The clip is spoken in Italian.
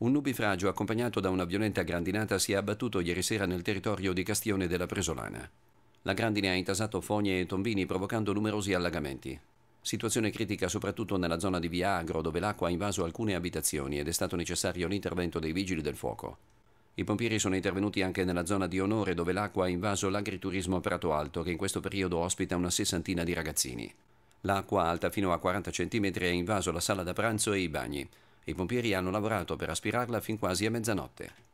Un nubifragio accompagnato da una violenta grandinata si è abbattuto ieri sera nel territorio di Castione della Presolana. La grandine ha intasato fogne e tombini provocando numerosi allagamenti. Situazione critica soprattutto nella zona di Via Agro dove l'acqua ha invaso alcune abitazioni ed è stato necessario l'intervento dei vigili del fuoco. I pompieri sono intervenuti anche nella zona di Onore dove l'acqua ha invaso l'agriturismo a Prato Alto che in questo periodo ospita una sessantina di ragazzini. L'acqua alta fino a 40 cm ha invaso la sala da pranzo e i bagni. I pompieri hanno lavorato per aspirarla fin quasi a mezzanotte.